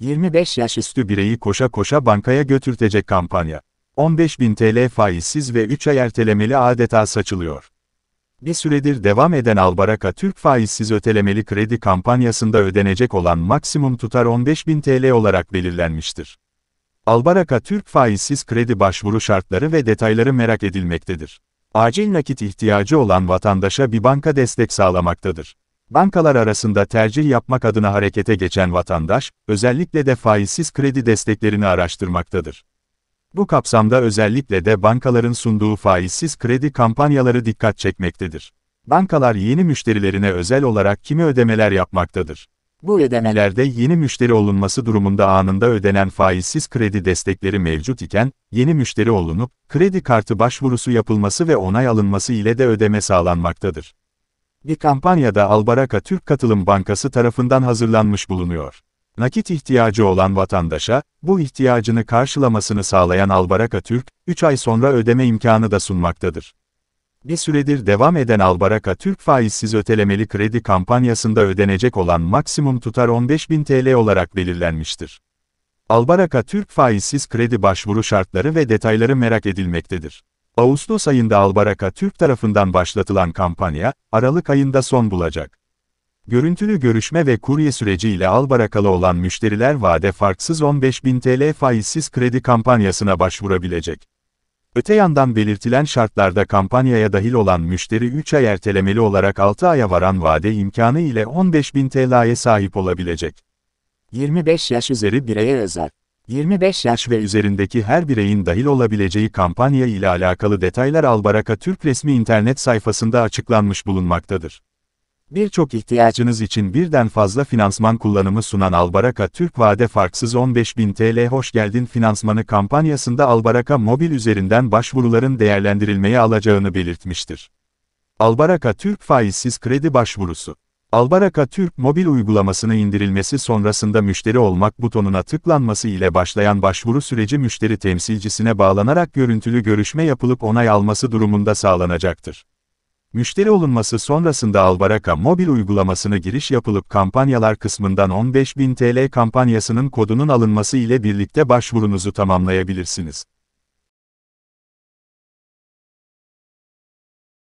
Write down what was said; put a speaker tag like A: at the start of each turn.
A: 25 yaş üstü bireyi koşa koşa bankaya götürtecek kampanya. 15.000 TL faizsiz ve 3 ay ertelemeli adeta saçılıyor. Bir süredir devam eden Albaraka Türk faizsiz ötelemeli kredi kampanyasında ödenecek olan maksimum tutar 15.000 TL olarak belirlenmiştir. Albaraka Türk faizsiz kredi başvuru şartları ve detayları merak edilmektedir. Acil nakit ihtiyacı olan vatandaşa bir banka destek sağlamaktadır. Bankalar arasında tercih yapmak adına harekete geçen vatandaş, özellikle de faizsiz kredi desteklerini araştırmaktadır. Bu kapsamda özellikle de bankaların sunduğu faizsiz kredi kampanyaları dikkat çekmektedir. Bankalar yeni müşterilerine özel olarak kimi ödemeler yapmaktadır? Bu ödemelerde yeni müşteri olunması durumunda anında ödenen faizsiz kredi destekleri mevcut iken, yeni müşteri olunup, kredi kartı başvurusu yapılması ve onay alınması ile de ödeme sağlanmaktadır bir kampanyada Albaraka Türk Katılım Bankası tarafından hazırlanmış bulunuyor. Nakit ihtiyacı olan vatandaşa, bu ihtiyacını karşılamasını sağlayan Albaraka Türk, 3 ay sonra ödeme imkanı da sunmaktadır. Bir süredir devam eden Albaraka Türk faizsiz ötelemeli kredi kampanyasında ödenecek olan maksimum tutar 15.000 TL olarak belirlenmiştir. Albaraka Türk faizsiz kredi başvuru şartları ve detayları merak edilmektedir. Ağustos ayında Albaraka Türk tarafından başlatılan kampanya, Aralık ayında son bulacak. Görüntülü görüşme ve kurye süreciyle ile Albarakalı olan müşteriler vade farksız 15.000 TL faizsiz kredi kampanyasına başvurabilecek. Öte yandan belirtilen şartlarda kampanyaya dahil olan müşteri 3 ay ertelemeli olarak 6 aya varan vade imkanı ile 15.000 TL'ye sahip olabilecek. 25 yaş üzeri bireye özel. 25 yaş ve üzerindeki her bireyin dahil olabileceği kampanya ile alakalı detaylar Albaraka Türk resmi internet sayfasında açıklanmış bulunmaktadır. Birçok ihtiyacınız için birden fazla finansman kullanımı sunan Albaraka Türk vade farksız 15.000 TL Hoş Geldin finansmanı kampanyasında Albaraka Mobil üzerinden başvuruların değerlendirilmeye alacağını belirtmiştir. Albaraka Türk faizsiz kredi başvurusu Albaraka Türk mobil uygulamasını indirilmesi sonrasında müşteri olmak butonuna tıklanması ile başlayan başvuru süreci müşteri temsilcisine bağlanarak görüntülü görüşme yapılıp onay alması durumunda sağlanacaktır. Müşteri olunması sonrasında Albaraka mobil uygulamasını giriş yapılıp kampanyalar kısmından 15.000 TL kampanyasının kodunun alınması ile birlikte başvurunuzu tamamlayabilirsiniz.